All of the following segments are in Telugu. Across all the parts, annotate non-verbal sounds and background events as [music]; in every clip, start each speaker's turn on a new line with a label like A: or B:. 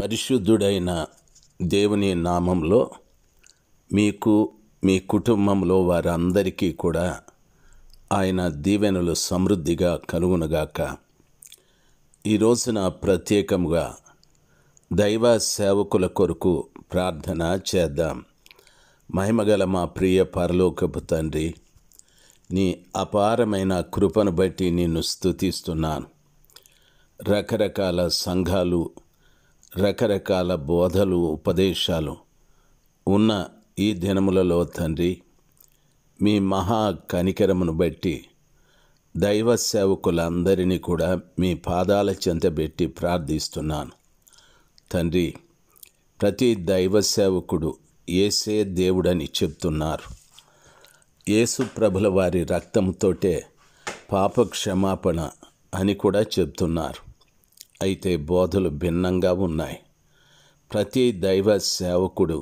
A: పరిశుద్ధుడైన దేవుని నామంలో మీకు మీ కుటుంబంలో వారందరికీ కూడా ఆయన దీవెనలు సమృద్ధిగా కలుగునగాక ఈరోజున ప్రత్యేకముగా ప్రత్యేకంగా దైవ సేవకుల కొరకు ప్రార్థన చేద్దాం మహిమగల మా ప్రియ పరలోకపు తండ్రి నీ అపారమైన కృపను బట్టి నిన్ను స్థుతిస్తున్నాను రకరకాల సంఘాలు రకరకాల బోధలు ఉపదేశాలు ఉన్న ఈ దినములలో తండ్రి మీ మహా కనికరమును బట్టి దైవ సేవకులందరినీ కూడా మీ పాదాల చెంతబెట్టి ప్రార్థిస్తున్నాను తండ్రి ప్రతి దైవ సేవకుడు ఏసే దేవుడని చెప్తున్నారు యేసు ప్రభుల వారి రక్తంతోటే పాప క్షమాపణ అని కూడా చెప్తున్నారు అయితే బోధలు భిన్నంగా ఉన్నాయి ప్రతి దైవ సేవకుడు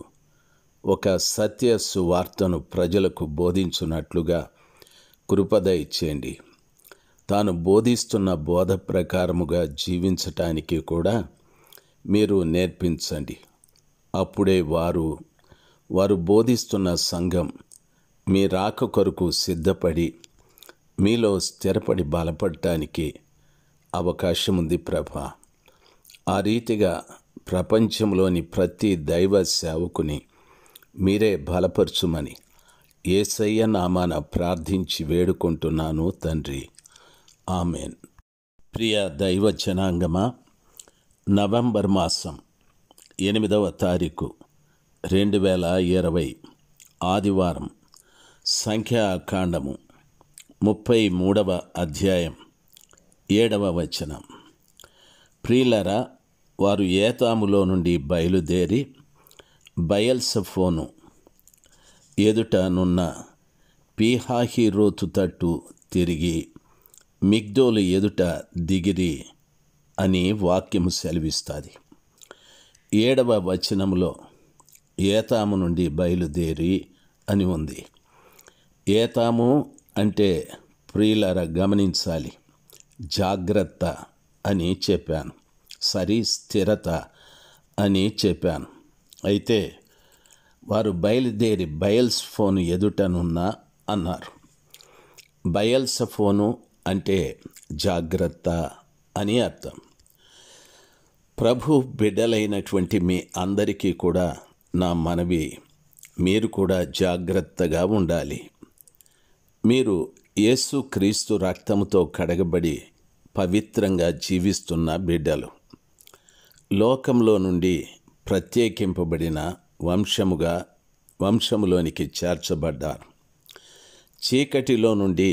A: ఒక సత్య సువార్తను ప్రజలకు బోధించున్నట్లుగా కృపద ఇచ్చేయండి తాను బోధిస్తున్న బోధ ప్రకారముగా జీవించటానికి కూడా మీరు నేర్పించండి అప్పుడే వారు వారు బోధిస్తున్న సంఘం మీ రాక కొరకు సిద్ధపడి మీలో స్థిరపడి బలపడటానికి అవకాశం ఉంది ప్రభ ఆ రీతిగా ప్రపంచంలోని ప్రతి దైవ సేవకుని మీరే బలపరచుమని ఏసయ్య నామాన ప్రార్థించి వేడుకుంటున్నాను తండ్రి ఆమెన్ ప్రియ దైవ జనాంగమా నవంబర్ మాసం ఎనిమిదవ తారీఖు రెండు వేల ఇరవై ఆదివారం సంఖ్యాకాండము ముప్పై మూడవ అధ్యాయం ఏడవ వచనం ప్రీలరా వారు ఏతాములో నుండి బయలుదేరి బయల్సఫోను ఎదుటనున్న పీహాహిరోతు తట్టు తిరిగి మిగ్దోలు ఎదుట దిగిరి అని వాక్యము సెలవిస్తుంది ఏడవ వచనంలో ఏతాము నుండి బయలుదేరి అని ఉంది ఏతాము అంటే ప్రియులర గమనించాలి జాగ్రత్త అని చెప్పాను సరి స్థిరత అని చెప్పాను అయితే వారు బయలుదేరి బయల్స్ ఫోను ఎదుటనున్నా అన్నారు బయల్స్ ఫోను అంటే జాగ్రత్త అని అర్థం ప్రభు బిడ్డలైనటువంటి మీ అందరికీ కూడా నా మనవి మీరు కూడా జాగ్రత్తగా ఉండాలి మీరు యేసు క్రీస్తు రక్తముతో కడగబడి పవిత్రంగా జీవిస్తున్న బిడ్డలు లోకంలో నుండి ప్రత్యేకింపబడిన వంశముగా వంశములోనికి చేర్చబడ్డారు చీకటిలో నుండి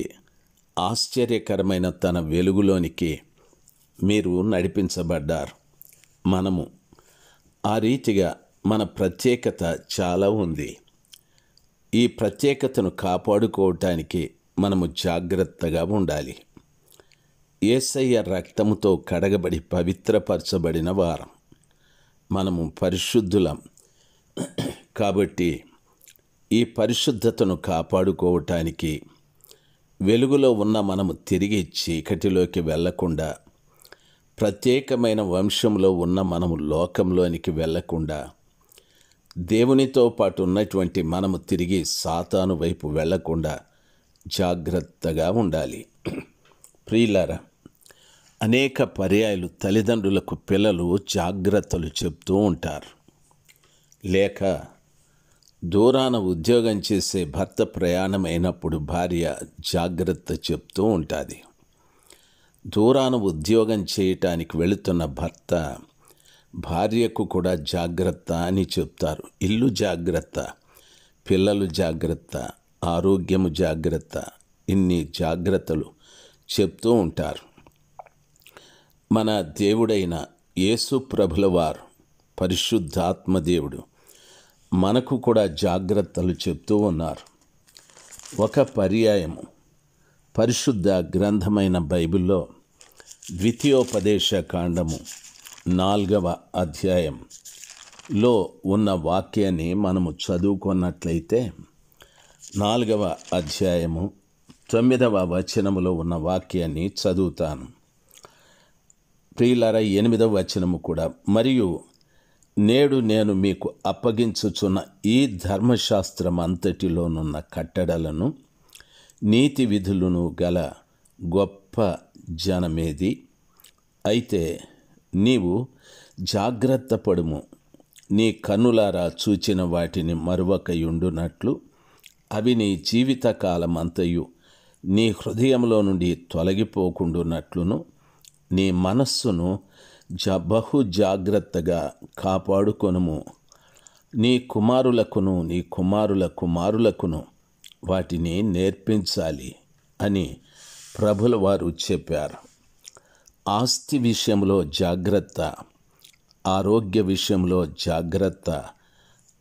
A: ఆశ్చర్యకరమైన తన వెలుగులోనికి మీరు నడిపించబడ్డారు మనము ఆ రీతిగా మన ప్రత్యేకత చాలా ఉంది ఈ ప్రత్యేకతను కాపాడుకోవటానికి మనము జాగ్రత్తగా ఉండాలి ఏసయ్య రక్తముతో కడగబడి పవిత్రపరచబడిన వారం మనము పరిశుద్ధులం కాబట్టి ఈ పరిశుద్ధతను కాపాడుకోవటానికి వెలుగులో ఉన్న మనము తిరిగి చీకటిలోకి వెళ్లకుండా ప్రత్యేకమైన వంశంలో ఉన్న మనము లోకంలోనికి వెళ్లకుండా దేవునితో పాటు ఉన్నటువంటి మనము తిరిగి సాతాను వైపు వెళ్లకుండా జాగ్రత్తగా ఉండాలి ప్రియులారా అనేక పర్యాయాలు తల్లిదండ్రులకు పిల్లలు జాగ్రత్తలు చెప్తూ ఉంటారు లేక దూరాన ఉద్యోగం చేసే భర్త ప్రయాణమైనప్పుడు భార్య జాగ్రత్త చెప్తూ ఉంటుంది దూరాన ఉద్యోగం చేయటానికి వెళుతున్న భర్త భార్యకు కూడా జాగ్రత్త అని చెప్తారు ఇల్లు జాగ్రత్త పిల్లలు జాగ్రత్త ఆరోగ్యము జాగ్రత్త ఇన్ని జాగ్రత్తలు చెప్తూ ఉంటారు మన దేవుడైన యేసు ప్రభుల వారు పరిశుద్ధాత్మ దేవుడు మనకు కూడా జాగ్రత్తలు చెప్తూ ఉన్నారు ఒక పర్యాయము పరిశుద్ధ గ్రంథమైన బైబిల్లో ద్వితీయోపదేశ కాండము నాలుగవ అధ్యాయంలో ఉన్న వాక్యాన్ని మనము చదువుకున్నట్లయితే నాలుగవ అధ్యాయము తొమ్మిదవ వచనములో ఉన్న వాక్యాన్ని చదువుతాను ప్రియులరా ఎనిమిదవ వచనము కూడా మరియు నేడు నేను మీకు అప్పగించుచున్న ఈ ధర్మశాస్త్రం అంతటిలోనున్న కట్టడలను నీతి విధులను గల గొప్ప జనమేది అయితే నీవు జాగ్రత్త పడుము నీ కన్నులారా చూచిన వాటిని మరువకయుండునట్లు అవి నీ జీవితకాలమంతయు నీ హృదయంలో నుండి తొలగిపోకుండున్నట్లును నీ మనస్సును జ బహు జాగ్రత్తగా కాపాడుకొనుము నీ కుమారులకును నీ కుమారుల కుమారులకును వాటిని నేర్పించాలి అని ప్రభుల వారు చెప్పారు ఆస్తి విషయంలో జాగ్రత్త ఆరోగ్య విషయంలో జాగ్రత్త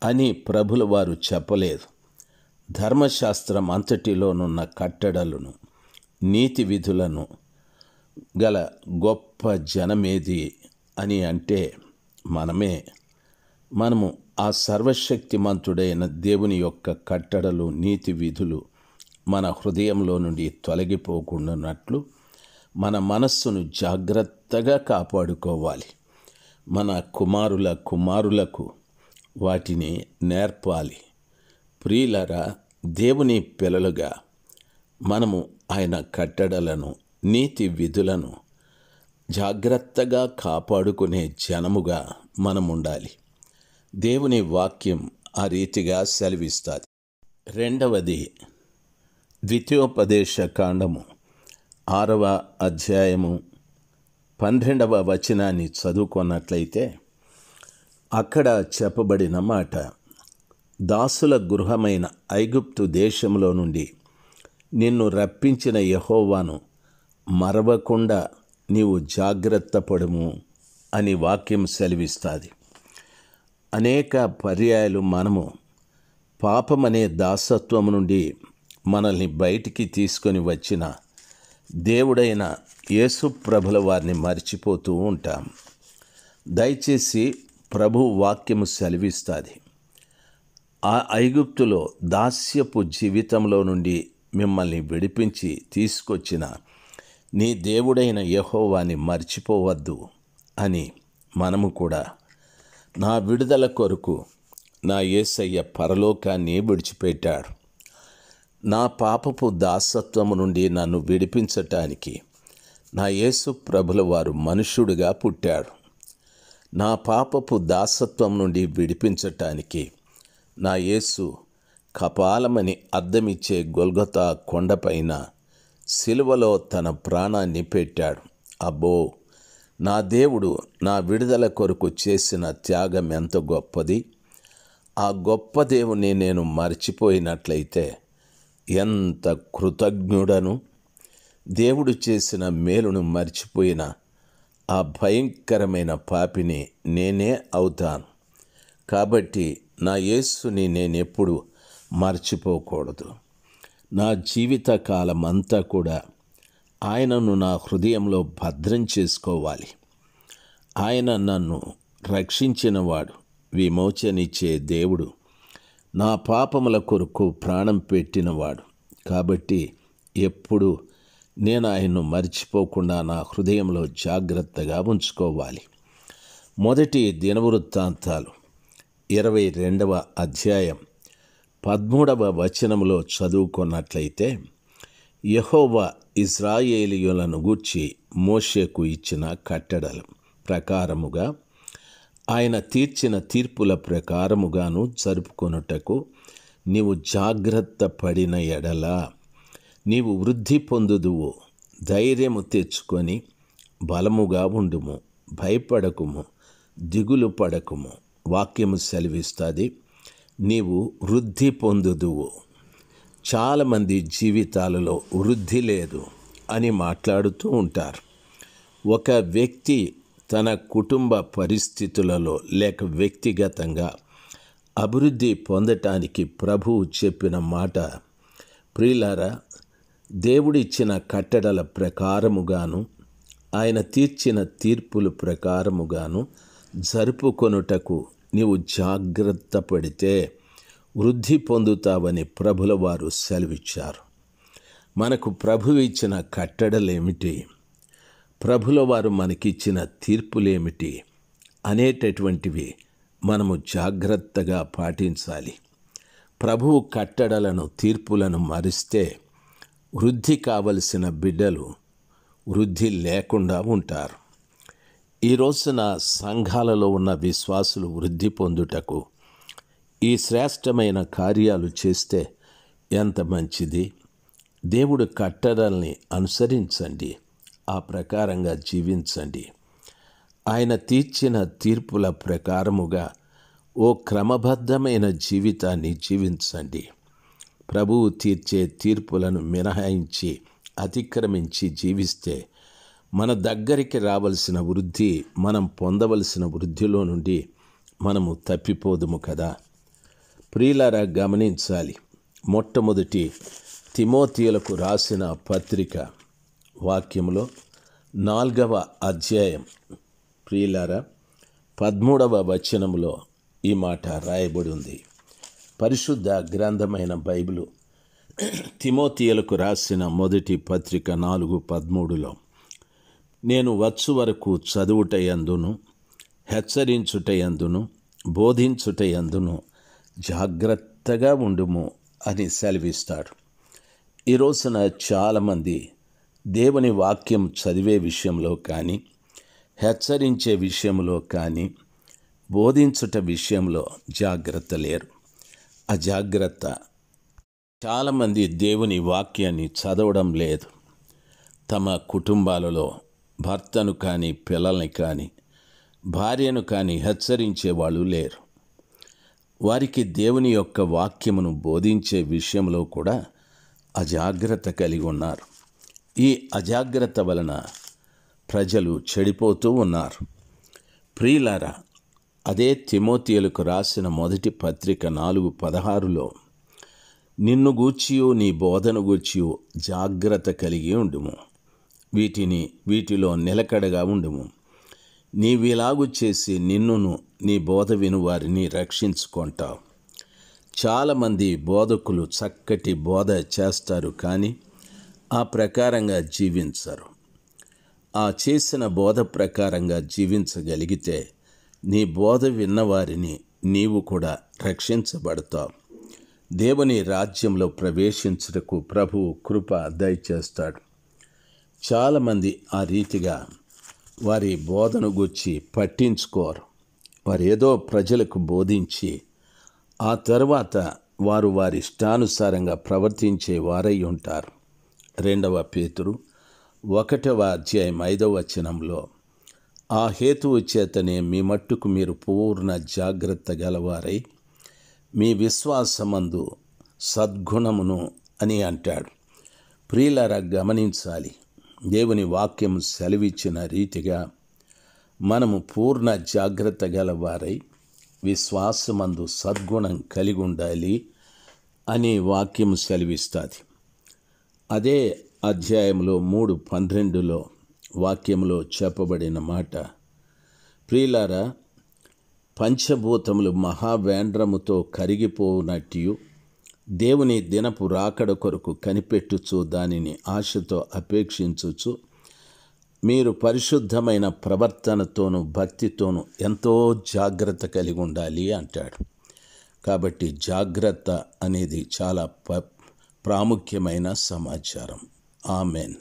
A: అని ప్రభుల వారు చెప్పలేదు ధర్మశాస్త్రం అంతటిలోనున్న కట్టడలను నీతి విధులను గల గొప్ప జనమేది అని అంటే మనమే మనము ఆ సర్వశక్తిమంతుడైన దేవుని యొక్క కట్టడలు నీతి విధులు మన హృదయంలో నుండి తొలగిపోకుండానట్లు మన మనస్సును జాగ్రత్తగా కాపాడుకోవాలి మన కుమారుల కుమారులకు వాటిని నేర్పాలి ప్రియులరా దేవుని పిల్లలుగా మనము ఆయన కట్టడలను నీతి విధులను జాగ్రత్తగా కాపాడుకునే జనముగా మనం ఉండాలి దేవుని వాక్యం ఆ రీతిగా సెలవిస్తుంది రెండవది ద్వితీయోపదేశ కాండము ఆరవ అధ్యాయము పన్నెండవ వచనాన్ని చదువుకున్నట్లయితే అక్కడ చెప్పబడిన మాట దాసుల గృహమైన ఐగుప్తు దేశంలో నుండి నిన్ను రప్పించిన యహోవాను మరవకుండా నీవు జాగ్రత్త పడుము అని వాక్యం సెలవిస్తుంది అనేక పర్యాయాలు మనము పాపమనే దాసత్వం నుండి మనల్ని బయటికి తీసుకొని వచ్చిన దేవుడైన యేసు ప్రభుల వారిని మర్చిపోతూ ఉంటాం దయచేసి ప్రభు వాక్యము సెలవిస్తుంది ఆ ఐగుప్తులో దాస్యపు జీవితంలో నుండి మిమ్మల్ని విడిపించి తీసుకొచ్చిన నీ దేవుడైన యహోవాని మర్చిపోవద్దు అని మనము కూడా నా విడుదల కొరకు నా ఏసయ్య పరలోకాన్ని విడిచిపెట్టాడు నా పాపపు దాసత్వము నుండి నన్ను విడిపించటానికి నా యేసు ప్రభుల వారు మనుష్యుడిగా పుట్టాడు నా పాపపు దాసత్వం నుండి విడిపించటానికి నా యేసు కపాలమని అద్దమిచ్చే గొల్గొతా కొండపైన సిలువలో తన ప్రాణాన్ని పెట్టాడు అబ్బో నా దేవుడు నా విడుదల కొరకు చేసిన త్యాగం ఎంత గొప్పది ఆ గొప్ప దేవుని నేను మర్చిపోయినట్లయితే ఎంత కృతజ్ఞుడను దేవుడు చేసిన మేలును మర్చిపోయిన ఆ భయంకరమైన పాపిని నేనే అవుతాను కాబట్టి నా యేసుని నేనెప్పుడు మర్చిపోకూడదు నా జీవిత కాలం అంతా కూడా ఆయనను నా హృదయంలో భద్రం చేసుకోవాలి ఆయన నన్ను రక్షించినవాడు విమోచనిచ్చే దేవుడు నా పాపముల కొరకు ప్రాణం పెట్టినవాడు కాబట్టి ఎప్పుడు నేను ఆయన్ను మర్చిపోకుండా నా హృదయంలో జాగ్రత్తగా ఉంచుకోవాలి మొదటి దినవృత్తాంతాలు ఇరవై రెండవ అధ్యాయం పదమూడవ వచనంలో చదువుకున్నట్లయితే యహోవా ఇజ్రాయేలియులను గూర్చి మోషేకు ఇచ్చిన కట్టడలు ప్రకారముగా ఆయన తీర్చిన తీర్పుల ప్రకారముగాను జరుపుకొనుటకు నీవు జాగ్రత్త పడిన ఎడల నీవు వృద్ధి పొందుదువు ధైర్యము తెచ్చుకొని బలముగా ఉండుము భయపడకుము దిగులు పడకుము వాక్యము సెలవిస్తుంది నీవు వృద్ధి పొందుదువు చాలామంది జీవితాలలో వృద్ధి లేదు అని మాట్లాడుతూ ఉంటారు ఒక వ్యక్తి తన కుటుంబ పరిస్థితులలో లేక వ్యక్తిగతంగా అభివృద్ధి పొందటానికి ప్రభువు చెప్పిన మాట ప్రియులార దేవుడిచ్చిన కట్టడల ప్రకారముగాను ఆయన తీర్చిన తీర్పుల ప్రకారముగాను జరుపుకొనుటకు నీవు జాగ్రత్త పడితే వృద్ధి పొందుతావని ప్రభుల వారు సెలవిచ్చారు మనకు ప్రభు ఇచ్చిన కట్టడలేమిటి ప్రభుల వారు మనకిచ్చిన తీర్పులేమిటి అనేటటువంటివి మనము జాగ్రత్తగా పాటించాలి ప్రభువు కట్టడలను తీర్పులను మరిస్తే వృద్ధి కావలసిన బిడ్డలు వృద్ధి లేకుండా ఉంటారు ఈ రోజున సంఘాలలో ఉన్న విశ్వాసులు వృద్ధి పొందుటకు ఈ శ్రేష్టమైన కార్యాలు చేస్తే ఎంత మంచిది దేవుడు కట్టడల్ని అనుసరించండి ఆ ప్రకారంగా జీవించండి ఆయన తీర్చిన తీర్పుల ప్రకారముగా ఓ క్రమబద్ధమైన జీవితాన్ని జీవించండి ప్రభువు తీర్చే తీర్పులను మినహాయించి అతిక్రమించి జీవిస్తే మన దగ్గరికి రావలసిన వృద్ధి మనం పొందవలసిన వృద్ధిలో నుండి మనము తప్పిపోదుము కదా ప్రియులారా గమనించాలి మొట్టమొదటి తిమోతీయులకు రాసిన పత్రిక వాక్యంలో నాలుగవ అధ్యాయం ప్రియులారా పదమూడవ వచనంలో ఈ మాట రాయబడి ఉంది పరిశుద్ధ గ్రంథమైన బైబిలు [clears throat] తిమోతీయులకు రాసిన మొదటి పత్రిక నాలుగు పదమూడులో నేను వచ్చు వరకు చదువుటయందును హెచ్చరించుటయందును బోధించుటయందును జాగ్రత్తగా ఉండుము అని సెలవిస్తాడు ఈ రోజున చాలామంది దేవుని వాక్యం చదివే విషయంలో కానీ హెచ్చరించే విషయంలో కానీ బోధించుట విషయంలో జాగ్రత్త లేరు అజాగ్రత్త చాలామంది దేవుని వాక్యాన్ని చదవడం లేదు తమ కుటుంబాలలో భర్తను కానీ పిల్లల్ని కానీ భార్యను కానీ హెచ్చరించేవాళ్ళు లేరు వారికి దేవుని యొక్క వాక్యమును బోధించే విషయంలో కూడా అజాగ్రత్త కలిగి ఉన్నారు ఈ అజాగ్రత్త వలన ప్రజలు చెడిపోతూ ఉన్నారు ప్రియులారా అదే తిమోతియలకు రాసిన మొదటి పత్రిక నాలుగు పదహారులో నిన్ను గూర్చియో నీ బోధను గూర్చియో జాగ్రత్త కలిగి ఉండుము వీటిని వీటిలో నిలకడగా ఉండుము నీవిలాగు చేసి నిన్నును నీ బోధ విను వారిని రక్షించుకుంటావు చాలామంది బోధకులు చక్కటి బోధ చేస్తారు కానీ ఆ ప్రకారంగా జీవించరు ఆ చేసిన బోధ ప్రకారంగా జీవించగలిగితే నీ బోధ విన్నవారిని నీవు కూడా రక్షించబడతావు దేవుని రాజ్యంలో ప్రవేశించుటకు ప్రభువు కృప దయచేస్తాడు చాలామంది ఆ రీతిగా వారి బోధను గుచ్చి పట్టించుకోరు వారు ఏదో ప్రజలకు బోధించి ఆ తర్వాత వారు వారి ఇష్టానుసారంగా ప్రవర్తించే వారై ఉంటారు రెండవ పేతురు ఒకటవ అధ్యాయం ఐదవ వచనంలో ఆ హేతువు చేతనే మీ మట్టుకు మీరు పూర్ణ జాగ్రత్త గలవారై మీ విశ్వాసమందు సద్గుణమును అని అంటాడు ప్రియులరా గమనించాలి దేవుని వాక్యం సెలవిచ్చిన రీతిగా మనము పూర్ణ జాగ్రత్త గలవారై విశ్వాసమందు సద్గుణం కలిగి ఉండాలి అని వాక్యం సెలవిస్తుంది అదే అధ్యాయంలో మూడు పన్నెండులో వాక్యంలో చెప్పబడిన మాట ప్రియులారా పంచభూతములు మహావేండ్రముతో కరిగిపోనట్టు దేవుని దినపు రాకడ కొరకు కనిపెట్టుచు దానిని ఆశతో అపేక్షించుచు మీరు పరిశుద్ధమైన ప్రవర్తనతోనూ భక్తితోనూ ఎంతో జాగ్రత్త కలిగి ఉండాలి అంటాడు కాబట్టి జాగ్రత్త అనేది చాలా ప్రాముఖ్యమైన సమాచారం ఆమెన్